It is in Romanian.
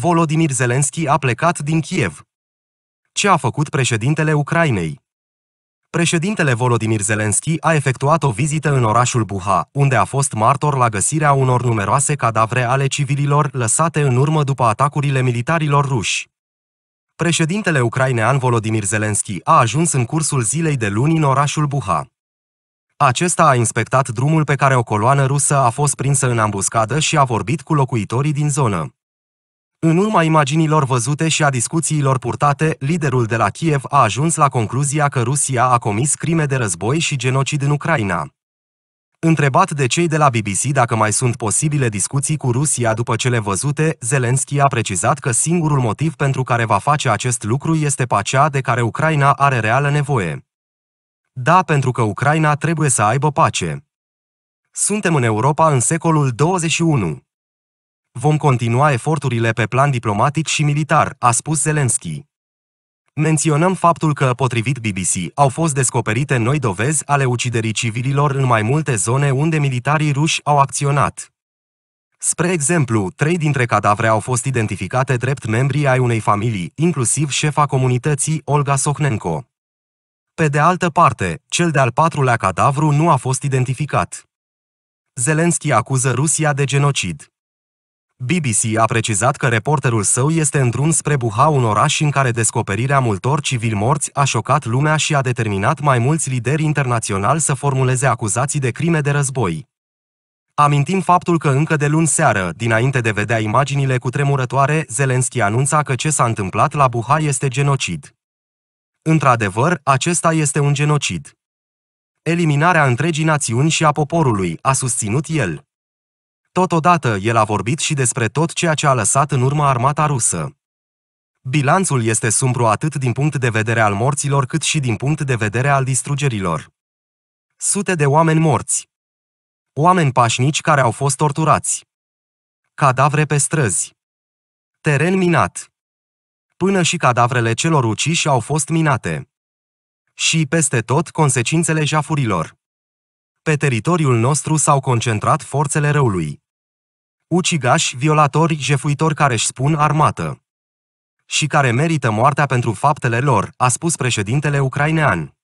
Volodimir Zelenski a plecat din Kiev. Ce a făcut președintele Ucrainei? Președintele Volodimir Zelenski a efectuat o vizită în orașul Buha, unde a fost martor la găsirea unor numeroase cadavre ale civililor lăsate în urmă după atacurile militarilor ruși. Președintele ucrainean Volodimir Zelenski a ajuns în cursul zilei de luni în orașul Buha. Acesta a inspectat drumul pe care o coloană rusă a fost prinsă în ambuscadă și a vorbit cu locuitorii din zonă. În urma imaginilor văzute și a discuțiilor purtate, liderul de la Kiev a ajuns la concluzia că Rusia a comis crime de război și genocid în Ucraina. Întrebat de cei de la BBC dacă mai sunt posibile discuții cu Rusia după cele văzute, Zelensky a precizat că singurul motiv pentru care va face acest lucru este pacea de care Ucraina are reală nevoie. Da, pentru că Ucraina trebuie să aibă pace. Suntem în Europa în secolul 21. Vom continua eforturile pe plan diplomatic și militar, a spus Zelensky. Menționăm faptul că, potrivit BBC, au fost descoperite noi dovezi ale uciderii civililor în mai multe zone unde militarii ruși au acționat. Spre exemplu, trei dintre cadavre au fost identificate drept membrii ai unei familii, inclusiv șefa comunității Olga Sohnenko. Pe de altă parte, cel de-al patrulea cadavru nu a fost identificat. Zelenski acuză Rusia de genocid. BBC a precizat că reporterul său este în drum spre Buha, un oraș în care descoperirea multor civili morți a șocat lumea și a determinat mai mulți lideri internaționali să formuleze acuzații de crime de război. Amintim faptul că încă de luni seară, dinainte de vedea imaginile cu tremurătoare, Zelenski anunța că ce s-a întâmplat la Buha este genocid. Într-adevăr, acesta este un genocid. Eliminarea întregii națiuni și a poporului, a susținut el. Totodată, el a vorbit și despre tot ceea ce a lăsat în urma armata rusă. Bilanțul este sumbru atât din punct de vedere al morților, cât și din punct de vedere al distrugerilor. Sute de oameni morți. Oameni pașnici care au fost torturați. Cadavre pe străzi. Teren minat. Până și cadavrele celor uciși au fost minate. Și, peste tot, consecințele jafurilor pe teritoriul nostru s-au concentrat forțele răului. Ucigași, violatori, jefuitori care își spun armată. Și care merită moartea pentru faptele lor, a spus președintele ucrainean.